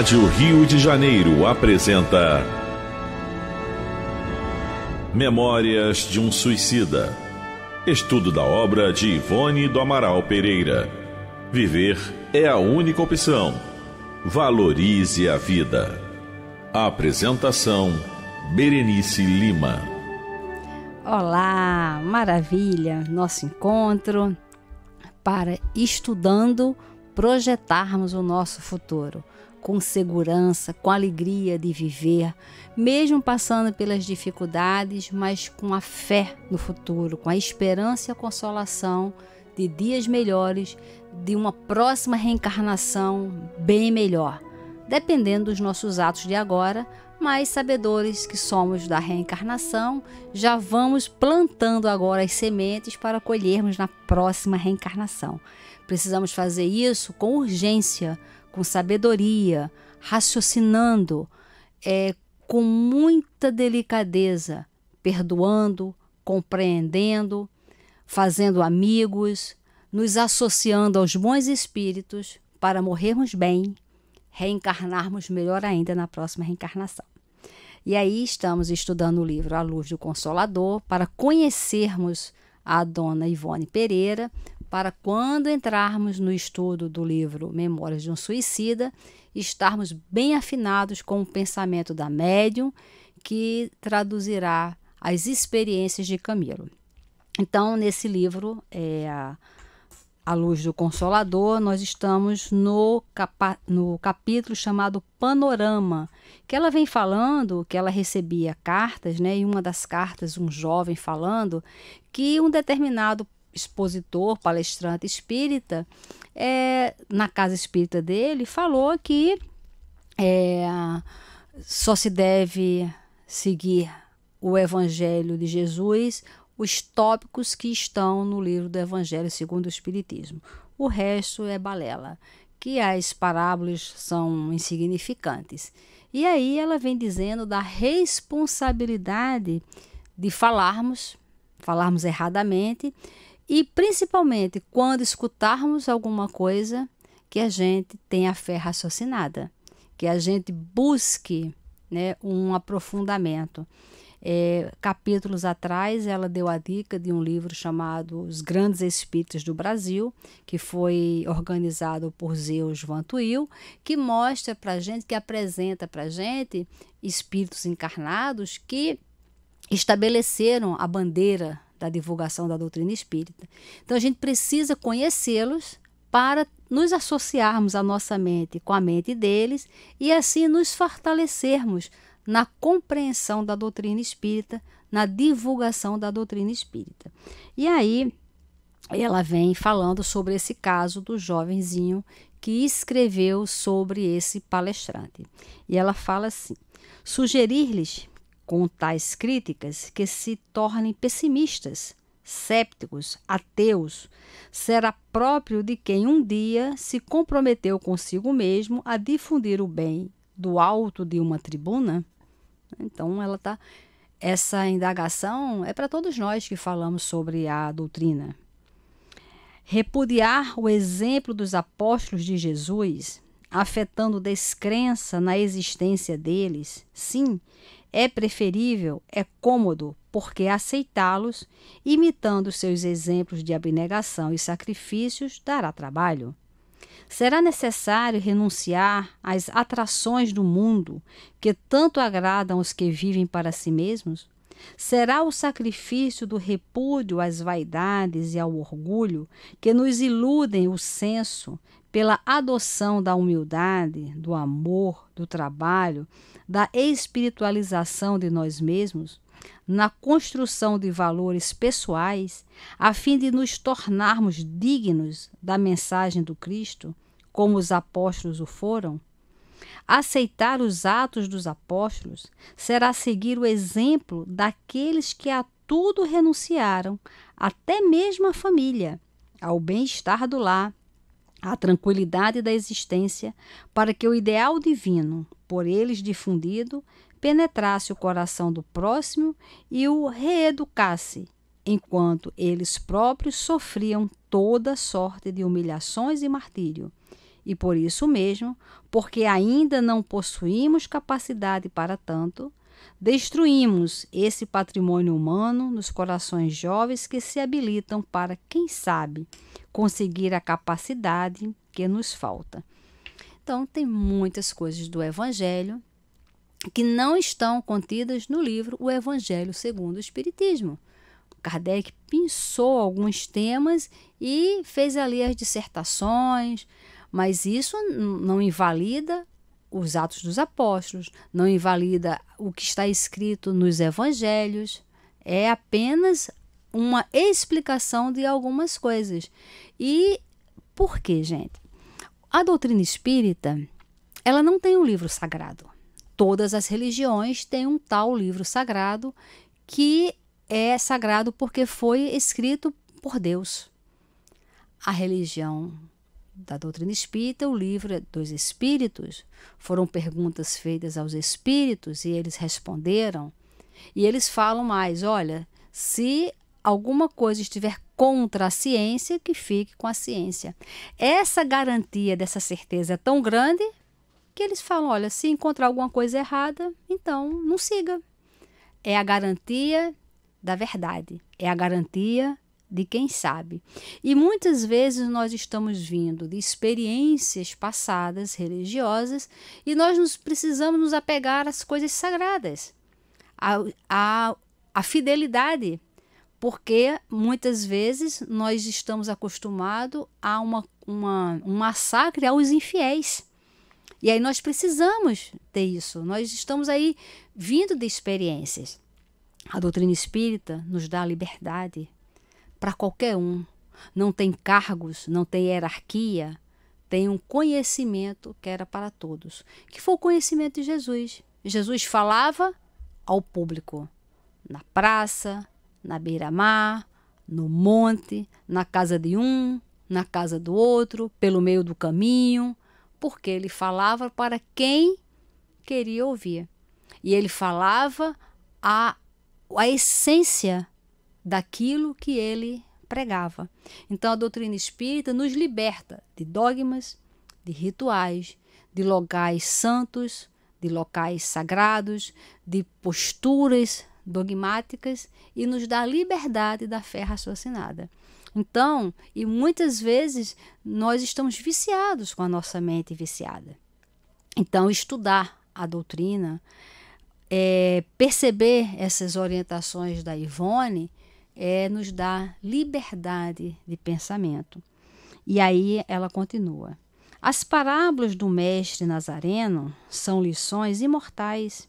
Rádio Rio de Janeiro apresenta Memórias de um Suicida. Estudo da obra de Ivone do Amaral Pereira. Viver é a única opção. Valorize a vida. Apresentação: Berenice Lima. Olá, maravilha! Nosso encontro para estudando projetarmos o nosso futuro com segurança, com alegria de viver, mesmo passando pelas dificuldades, mas com a fé no futuro, com a esperança e a consolação de dias melhores, de uma próxima reencarnação bem melhor, dependendo dos nossos atos de agora, mas sabedores que somos da reencarnação, já vamos plantando agora as sementes para colhermos na próxima reencarnação. Precisamos fazer isso com urgência com sabedoria, raciocinando, é, com muita delicadeza, perdoando, compreendendo, fazendo amigos, nos associando aos bons espíritos para morrermos bem, reencarnarmos melhor ainda na próxima reencarnação. E aí estamos estudando o livro A Luz do Consolador para conhecermos a dona Ivone Pereira, para quando entrarmos no estudo do livro Memórias de um Suicida, estarmos bem afinados com o pensamento da médium que traduzirá as experiências de Camilo. Então, nesse livro, é, a, Luz do Consolador, nós estamos no, capa no capítulo chamado Panorama, que ela vem falando que ela recebia cartas, né? E uma das cartas, um jovem falando que um determinado expositor, palestrante espírita, é, na casa espírita dele, falou que é, só se deve seguir o Evangelho de Jesus, os tópicos que estão no livro do Evangelho segundo o Espiritismo. O resto é balela, que as parábolas são insignificantes. E aí ela vem dizendo da responsabilidade de falarmos, falarmos erradamente e principalmente quando escutarmos alguma coisa que a gente tenha a fé raciocinada, que a gente busque né, um aprofundamento. É, capítulos atrás, ela deu a dica de um livro chamado Os Grandes Espíritos do Brasil, que foi organizado por Zeus Vantuil, que mostra para gente, que apresenta para gente espíritos encarnados que estabeleceram a bandeira da divulgação da doutrina espírita. Então a gente precisa conhecê-los para nos associarmos à nossa mente com a mente deles e assim nos fortalecermos na compreensão da doutrina espírita, na divulgação da doutrina espírita. E aí ela vem falando sobre esse caso do jovenzinho que escreveu sobre esse palestrante. E ela fala assim: sugerir-lhes com tais críticas que se tornem pessimistas, sépticos, ateus, será próprio de quem um dia se comprometeu consigo mesmo a difundir o bem do alto de uma tribuna? Então ela tá essa indagação é para todos nós que falamos sobre a doutrina. Repudiar o exemplo dos apóstolos de Jesus, afetando descrença na existência deles, sim, é preferível, é cômodo, porque aceitá-los, imitando seus exemplos de abnegação e sacrifícios, dará trabalho. Será necessário renunciar às atrações do mundo que tanto agradam os que vivem para si mesmos? Será o sacrifício do repúdio às vaidades e ao orgulho que nos iludem o senso pela adoção da humildade, do amor, do trabalho, da espiritualização de nós mesmos, na construção de valores pessoais, a fim de nos tornarmos dignos da mensagem do Cristo, como os apóstolos o foram? Aceitar os atos dos apóstolos será seguir o exemplo daqueles que a tudo renunciaram, até mesmo a família, ao bem-estar do lar, à tranquilidade da existência, para que o ideal divino, por eles difundido, penetrasse o coração do próximo e o reeducasse, enquanto eles próprios sofriam toda sorte de humilhações e martírio. E por isso mesmo, porque ainda não possuímos capacidade para tanto, destruímos esse patrimônio humano nos corações jovens que se habilitam para, quem sabe, conseguir a capacidade que nos falta. Então, tem muitas coisas do Evangelho que não estão contidas no livro O Evangelho segundo o Espiritismo. Kardec pensou alguns temas e fez ali as dissertações, mas isso não invalida os Atos dos Apóstolos, não invalida o que está escrito nos Evangelhos. É apenas uma explicação de algumas coisas. E por quê, gente? A doutrina espírita, ela não tem um livro sagrado. Todas as religiões têm um tal livro sagrado que é sagrado porque foi escrito por Deus. A religião da doutrina espírita, o livro dos espíritos. Foram perguntas feitas aos espíritos e eles responderam. E eles falam mais: olha, se alguma coisa estiver contra a ciência, que fique com a ciência. Essa garantia dessa certeza é tão grande que eles falam: olha, se encontrar alguma coisa errada, então não siga. É a garantia da verdade, é a garantia de quem sabe. E muitas vezes nós estamos vindo de experiências passadas religiosas e nós nos precisamos nos apegar às coisas sagradas, à, à, à fidelidade, porque muitas vezes nós estamos acostumados a uma, uma, um massacre aos infiéis. E aí nós precisamos ter isso. Nós estamos aí vindo de experiências. A doutrina espírita nos dá liberdade para qualquer um. Não tem cargos, não tem hierarquia, tem um conhecimento que era para todos, que foi o conhecimento de Jesus. Jesus falava ao público, na praça, na beira-mar, no monte, na casa de um, na casa do outro, pelo meio do caminho, porque ele falava para quem queria ouvir. E ele falava a, a essência daquilo que ele pregava. Então a doutrina espírita nos liberta de dogmas, de rituais, de locais santos, de locais sagrados, de posturas dogmáticas e nos dá liberdade da fé raciocinada. Então, e muitas vezes nós estamos viciados com a nossa mente viciada. Então, estudar a doutrina, é, perceber essas orientações da Ivone é, nos dar liberdade de pensamento. E aí ela continua. As parábolas do Mestre Nazareno são lições imortais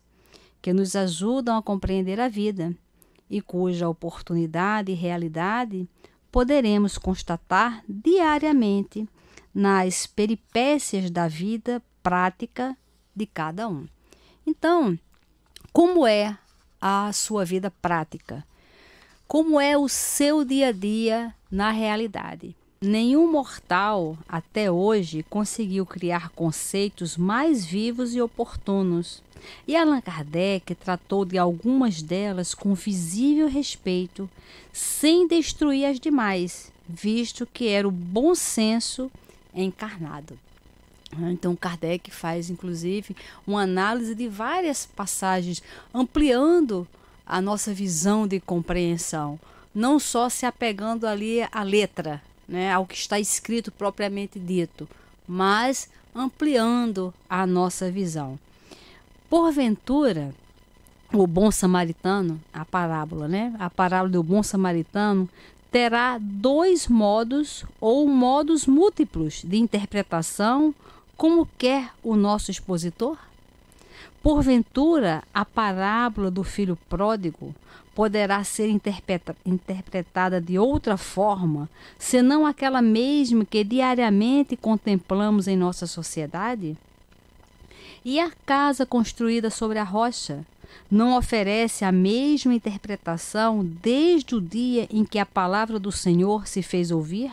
que nos ajudam a compreender a vida e cuja oportunidade e realidade poderemos constatar diariamente nas peripécias da vida prática de cada um. Então, como é a sua vida prática? como é o seu dia a dia na realidade. Nenhum mortal até hoje conseguiu criar conceitos mais vivos e oportunos, e Allan Kardec tratou de algumas delas com visível respeito, sem destruir as demais, visto que era o bom senso encarnado. Então, Kardec faz inclusive uma análise de várias passagens, ampliando a nossa visão de compreensão, não só se apegando ali à letra, né, ao que está escrito propriamente dito, mas ampliando a nossa visão. Porventura, o bom samaritano, a parábola, né? A parábola do bom samaritano terá dois modos ou modos múltiplos de interpretação, como quer o nosso expositor? Porventura, a parábola do filho pródigo poderá ser interpretada de outra forma, senão aquela mesma que diariamente contemplamos em nossa sociedade? E a casa construída sobre a rocha não oferece a mesma interpretação desde o dia em que a palavra do Senhor se fez ouvir?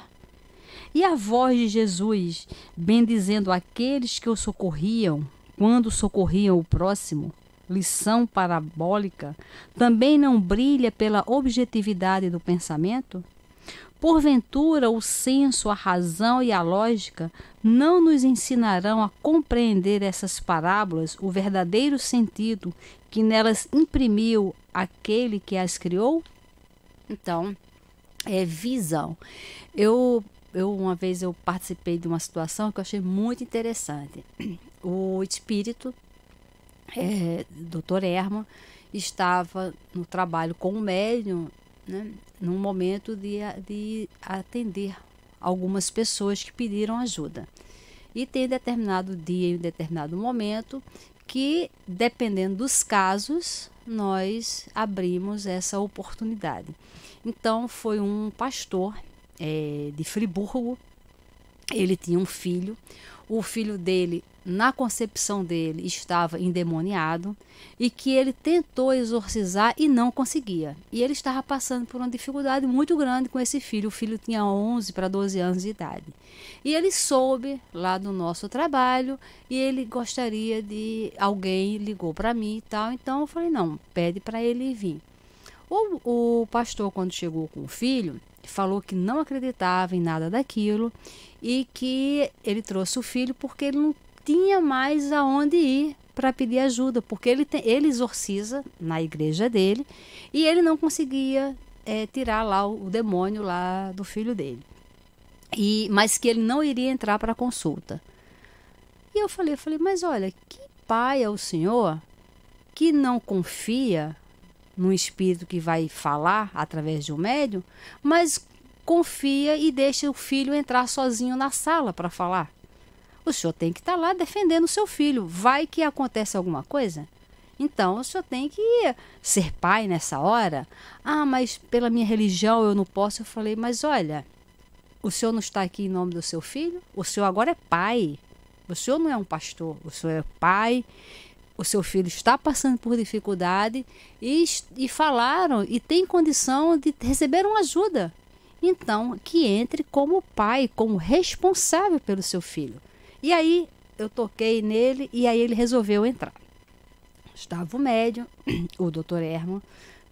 E a voz de Jesus, bendizendo aqueles que o socorriam, quando socorriam o próximo, lição parabólica, também não brilha pela objetividade do pensamento? Porventura, o senso, a razão e a lógica não nos ensinarão a compreender essas parábolas, o verdadeiro sentido que nelas imprimiu aquele que as criou? Então, é visão. Eu, eu uma vez eu participei de uma situação que eu achei muito interessante o espírito, é, Dr. Erma, estava no trabalho com o médium, né, num momento de, de atender algumas pessoas que pediram ajuda. E tem determinado dia em determinado momento que, dependendo dos casos, nós abrimos essa oportunidade. Então, foi um pastor é, de Friburgo ele tinha um filho. O filho dele, na concepção dele, estava endemoniado e que ele tentou exorcizar e não conseguia. E ele estava passando por uma dificuldade muito grande com esse filho. O filho tinha 11 para 12 anos de idade. E ele soube lá do nosso trabalho e ele gostaria de alguém ligou para mim e tal. Então eu falei: "Não, pede para ele vir". O, o pastor quando chegou com o filho, falou que não acreditava em nada daquilo e que ele trouxe o filho porque ele não tinha mais aonde ir para pedir ajuda, porque ele, tem, ele exorciza na igreja dele e ele não conseguia é, tirar lá o, o, demônio lá do filho dele. E, mas que ele não iria entrar para consulta. E eu falei, eu falei, mas olha, que pai é o senhor que não confia num espírito que vai falar através de um médium, mas confia e deixa o filho entrar sozinho na sala para falar. O senhor tem que estar tá lá defendendo o seu filho. Vai que acontece alguma coisa? Então o senhor tem que ser pai nessa hora. Ah, mas pela minha religião eu não posso. Eu falei, mas olha, o senhor não está aqui em nome do seu filho? O senhor agora é pai. O senhor não é um pastor, o senhor é pai o seu filho está passando por dificuldade e, e falaram e tem condição de receber uma ajuda. Então, que entre como pai, como responsável pelo seu filho. E aí eu toquei nele e aí ele resolveu entrar. Estava o médium, o doutor Ermo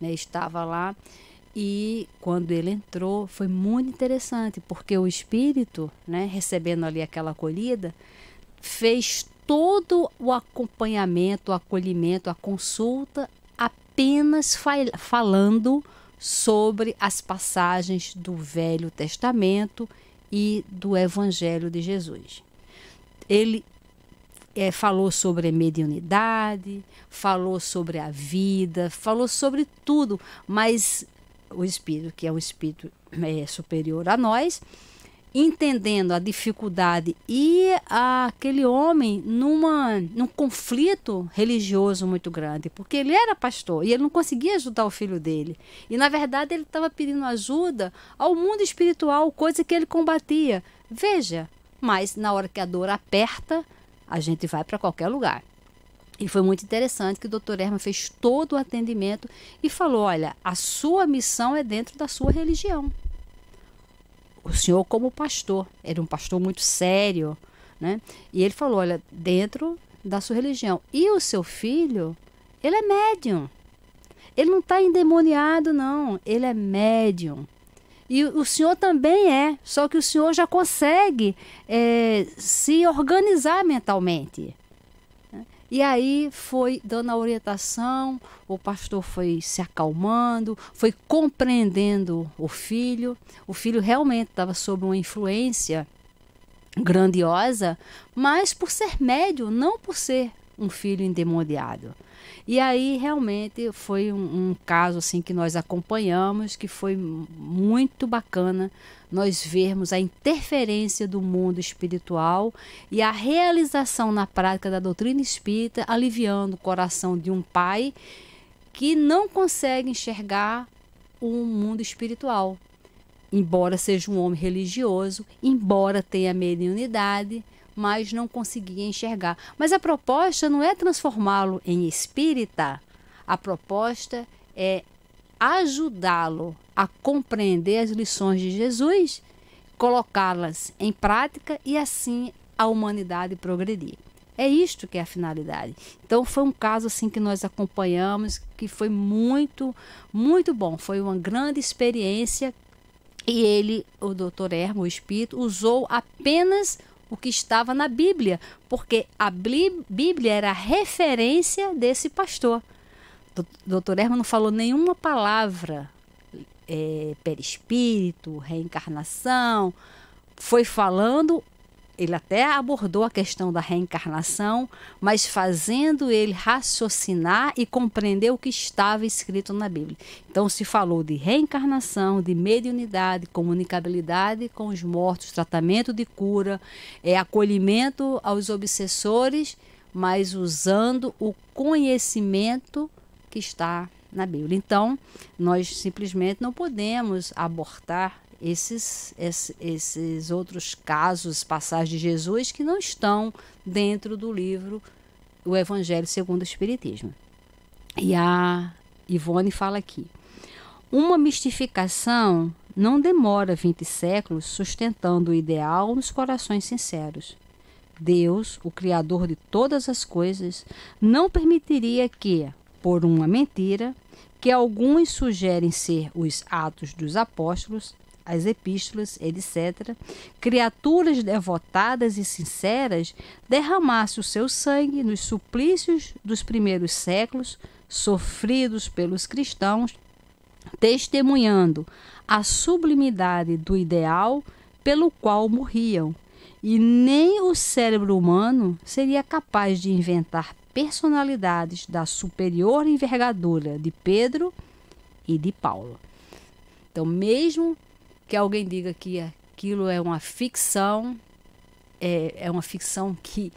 né, estava lá. E quando ele entrou, foi muito interessante, porque o espírito, né, recebendo ali aquela acolhida, fez todo o acompanhamento, o acolhimento, a consulta apenas falando sobre as passagens do Velho Testamento e do Evangelho de Jesus. Ele é, falou sobre a mediunidade, falou sobre a vida, falou sobre tudo, mas o Espírito, que é um Espírito é, superior a nós, entendendo a dificuldade e aquele homem numa num conflito religioso muito grande, porque ele era pastor e ele não conseguia ajudar o filho dele. E na verdade ele estava pedindo ajuda ao mundo espiritual, coisa que ele combatia. Veja, mas na hora que a dor aperta, a gente vai para qualquer lugar. E foi muito interessante que o Dr. Herman fez todo o atendimento e falou: olha, a sua missão é dentro da sua religião o senhor como pastor. Era um pastor muito sério, né? E ele falou, olha, dentro da sua religião. E o seu filho, ele é médium. Ele não está endemoniado, não. Ele é médium. E o senhor também é, só que o senhor já consegue é, se organizar mentalmente. E aí foi dando a orientação, o pastor foi se acalmando, foi compreendendo o filho. O filho realmente estava sob uma influência grandiosa, mas por ser médio, não por ser um filho endemoniado. E aí realmente foi um, um, caso assim que nós acompanhamos, que foi muito bacana nós vermos a interferência do mundo espiritual e a realização na prática da doutrina espírita, aliviando o coração de um pai que não consegue enxergar o um mundo espiritual. Embora seja um homem religioso, embora tenha mediunidade, mas não conseguia enxergar. Mas a proposta não é transformá-lo em espírita, a proposta é ajudá-lo a compreender as lições de Jesus, colocá-las em prática e assim a humanidade progredir. É isto que é a finalidade. Então foi um caso assim que nós acompanhamos, que foi muito, muito bom. Foi uma grande experiência e ele, o doutor Hermo, o espírito, usou apenas o que estava na Bíblia, porque a Bíblia era a referência desse pastor. Doutor Herman não falou nenhuma palavra é, perispírito, reencarnação, foi falando, ele até abordou a questão da reencarnação, mas fazendo ele raciocinar e compreender o que estava escrito na Bíblia. Então se falou de reencarnação, de mediunidade, comunicabilidade com os mortos, tratamento de cura, é, acolhimento aos obsessores, mas usando o conhecimento que está na Bíblia. Então, nós simplesmente não podemos abortar esses, esses, outros casos, passagens de Jesus que não estão dentro do livro O Evangelho segundo o Espiritismo. E a Ivone fala aqui: uma mistificação não demora 20 séculos sustentando o ideal nos corações sinceros. Deus, o Criador de todas as coisas, não permitiria que, por uma mentira, que alguns sugerem ser os Atos dos Apóstolos, as epístolas, etc., criaturas devotadas e sinceras, derramasse o seu sangue nos suplícios dos primeiros séculos, sofridos pelos cristãos, testemunhando a sublimidade do ideal pelo qual morriam. E nem o cérebro humano seria capaz de inventar personalidades da superior envergadura de Pedro e de Paulo. Então, mesmo que alguém diga que aquilo é uma ficção, é, é uma ficção que,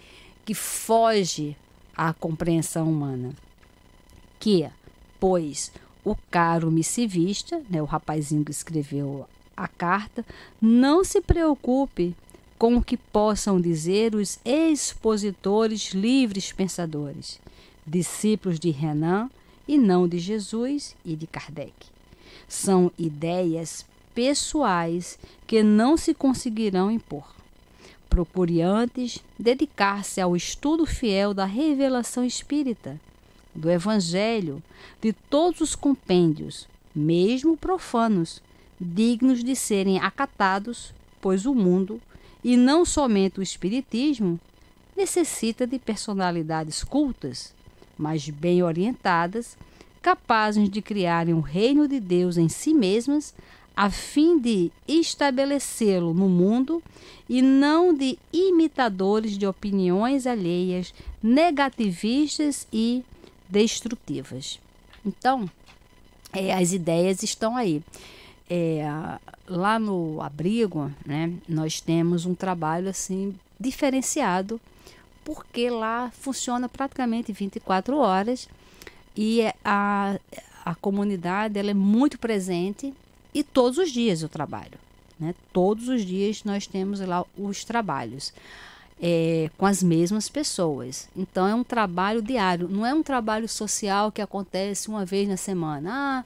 que foge à compreensão humana. Que, pois, o caro missivista, né, o rapazinho que escreveu a carta, não se preocupe com o que possam dizer os expositores livres pensadores, discípulos de Renan e não de Jesus e de Kardec. São ideias pessoais que não se conseguirão impor. Procure antes dedicar-se ao estudo fiel da revelação espírita, do Evangelho, de todos os compêndios, mesmo profanos, dignos de serem acatados, pois o mundo e não somente o espiritismo, necessita de personalidades cultas, mas bem orientadas, capazes de criarem um reino de Deus em si mesmas, a fim de estabelecê-lo no mundo e não de imitadores de opiniões alheias, negativistas e destrutivas. Então, é, as ideias estão aí é, lá no abrigo, né, nós temos um trabalho assim diferenciado, porque lá funciona praticamente 24 horas e é a, a comunidade ela é muito presente e todos os dias eu trabalho. Né? Todos os dias nós temos lá os trabalhos. É, com as mesmas pessoas. Então é um trabalho diário, não é um trabalho social que acontece uma vez na semana. Ah,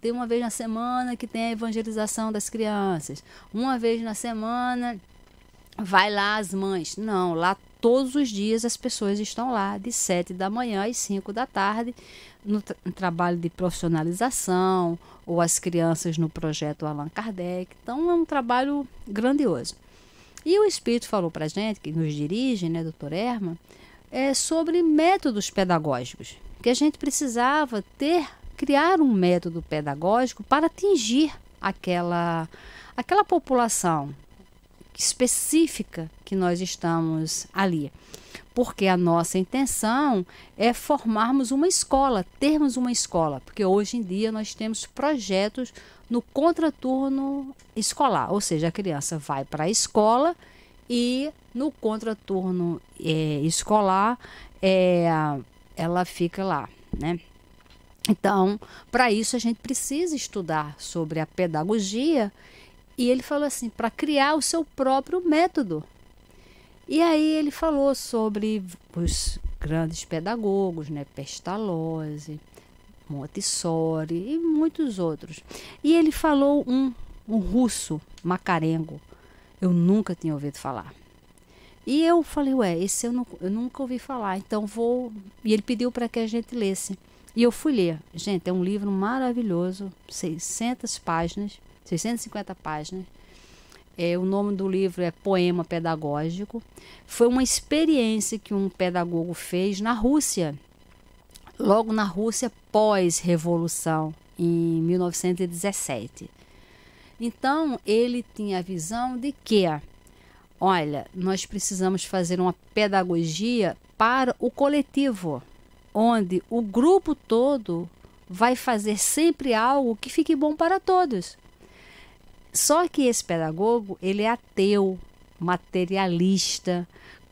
tem uma vez na semana que tem a evangelização das crianças, uma vez na semana vai lá as mães. Não, lá todos os dias as pessoas estão lá, de 7 da manhã às 5 da tarde, no, tra no trabalho de profissionalização, ou as crianças no projeto Allan Kardec. Então é um trabalho grandioso. E o Espírito falou para a gente, que nos dirige, né, doutor Erma, é sobre métodos pedagógicos, que a gente precisava ter criar um método pedagógico para atingir aquela, aquela população específica que nós estamos ali. Porque a nossa intenção é formarmos uma escola, termos uma escola, porque hoje em dia nós temos projetos no contraturno escolar, ou seja, a criança vai para a escola e no contraturno é, escolar é, ela fica lá, né? Então, para isso a gente precisa estudar sobre a pedagogia. E ele falou assim, para criar o seu próprio método. E aí ele falou sobre os grandes pedagogos, né, Pestalozzi, Montessori e muitos outros. E ele falou um, um russo, Macarengo. Eu nunca tinha ouvido falar. E eu falei, ué, esse eu, não, eu nunca ouvi falar, então vou. E ele pediu para que a gente lesse. E eu fui ler. Gente, é um livro maravilhoso, 600 páginas, 650 páginas. É, o nome do livro é Poema Pedagógico. Foi uma experiência que um pedagogo fez na Rússia, logo na Rússia pós-revolução, em 1917. Então, ele tinha a visão de que, olha, nós precisamos fazer uma pedagogia para o coletivo onde o grupo todo vai fazer sempre algo que fique bom para todos. Só que esse pedagogo, ele é ateu, materialista,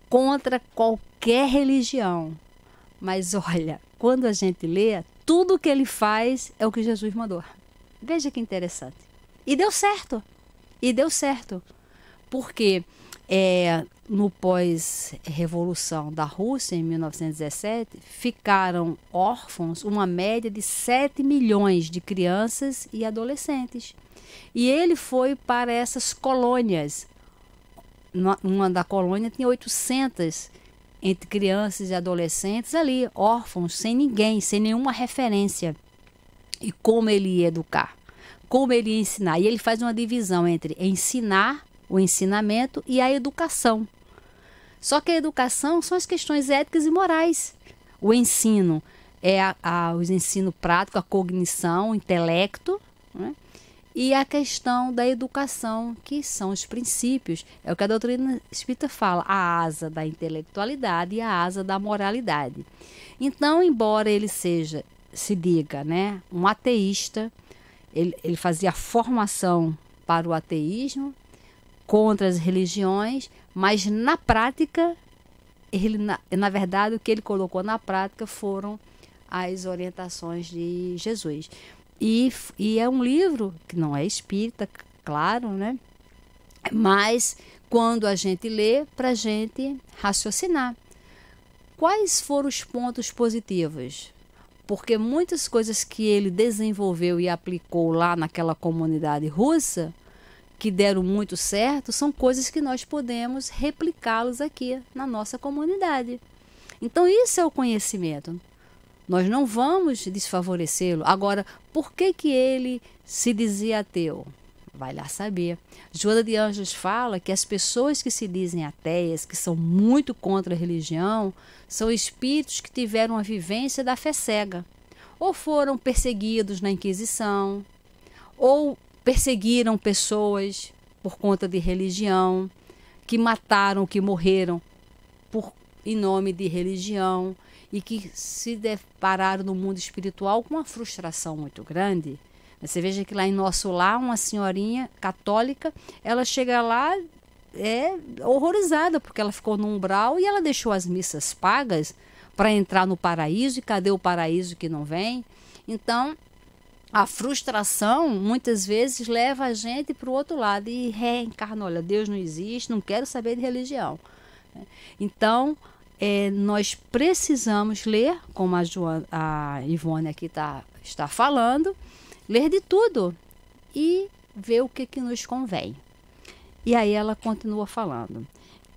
contra qualquer religião. Mas olha, quando a gente lê, tudo que ele faz é o que Jesus mandou. Veja que interessante. E deu certo. E deu certo. Porque é, no pós-revolução da Rússia, em 1917, ficaram órfãos uma média de 7 milhões de crianças e adolescentes. E ele foi para essas colônias. Uma da colônia tinha 800 entre crianças e adolescentes ali, órfãos, sem ninguém, sem nenhuma referência. E como ele ia educar, como ele ia ensinar. E ele faz uma divisão entre ensinar, o ensinamento e a educação só que a educação são as questões éticas e morais. O ensino é a, a, o ensino prático, a cognição, o intelecto, né? e a questão da educação, que são os princípios. É o que a doutrina espírita fala, a asa da intelectualidade e a asa da moralidade. Então, embora ele seja, se diga, né, um ateísta, ele, ele fazia a formação para o ateísmo, contra as religiões, mas na prática, ele, na, na verdade, o que ele colocou na prática foram as orientações de Jesus. E, e é um livro que não é espírita, claro, né? Mas quando a gente lê, para a gente raciocinar. Quais foram os pontos positivos? Porque muitas coisas que ele desenvolveu e aplicou lá naquela comunidade russa que deram muito certo são coisas que nós podemos replicá-los aqui na nossa comunidade. Então, isso é o conhecimento. Nós não vamos desfavorecê-lo. Agora, por que, que ele se dizia ateu? Vai lá saber. Joana de Anjos fala que as pessoas que se dizem ateias, que são muito contra a religião, são espíritos que tiveram a vivência da fé cega. Ou foram perseguidos na Inquisição, ou perseguiram pessoas por conta de religião, que mataram, que morreram por, em nome de religião e que se depararam no mundo espiritual com uma frustração muito grande. Você veja que lá em nosso lar, uma senhorinha católica, ela chega lá é horrorizada porque ela ficou no umbral e ela deixou as missas pagas para entrar no paraíso e cadê o paraíso que não vem? Então, a frustração muitas vezes leva a gente para o outro lado e reencarna. Olha, Deus não existe, não quero saber de religião. Então, é, nós precisamos ler, como a, Joana, a Ivone aqui tá, está falando, ler de tudo e ver o que, que nos convém. E aí ela continua falando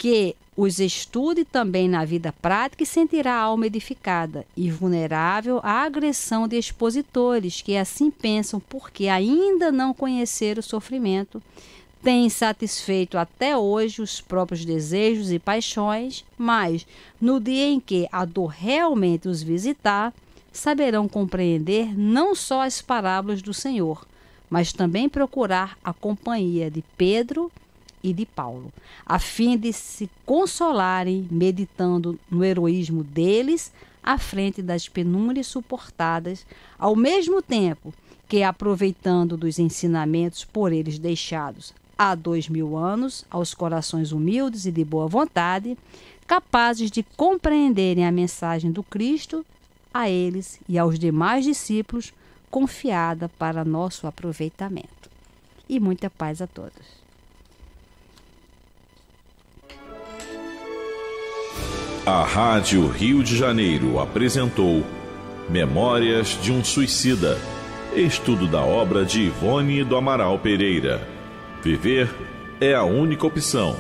que os estude também na vida prática e sentirá a alma edificada e vulnerável à agressão de expositores que assim pensam porque ainda não conheceram o sofrimento, têm satisfeito até hoje os próprios desejos e paixões, mas no dia em que a dor realmente os visitar, saberão compreender não só as parábolas do Senhor, mas também procurar a companhia de Pedro e de Paulo, a fim de se consolarem meditando no heroísmo deles à frente das penúrias suportadas, ao mesmo tempo que aproveitando dos ensinamentos por eles deixados há dois mil anos aos corações humildes e de boa vontade, capazes de compreenderem a mensagem do Cristo a eles e aos demais discípulos, confiada para nosso aproveitamento. E muita paz a todos. A Rádio Rio de Janeiro apresentou Memórias de um Suicida. Estudo da obra de Ivone do Amaral Pereira. Viver é a única opção.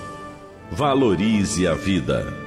Valorize a vida.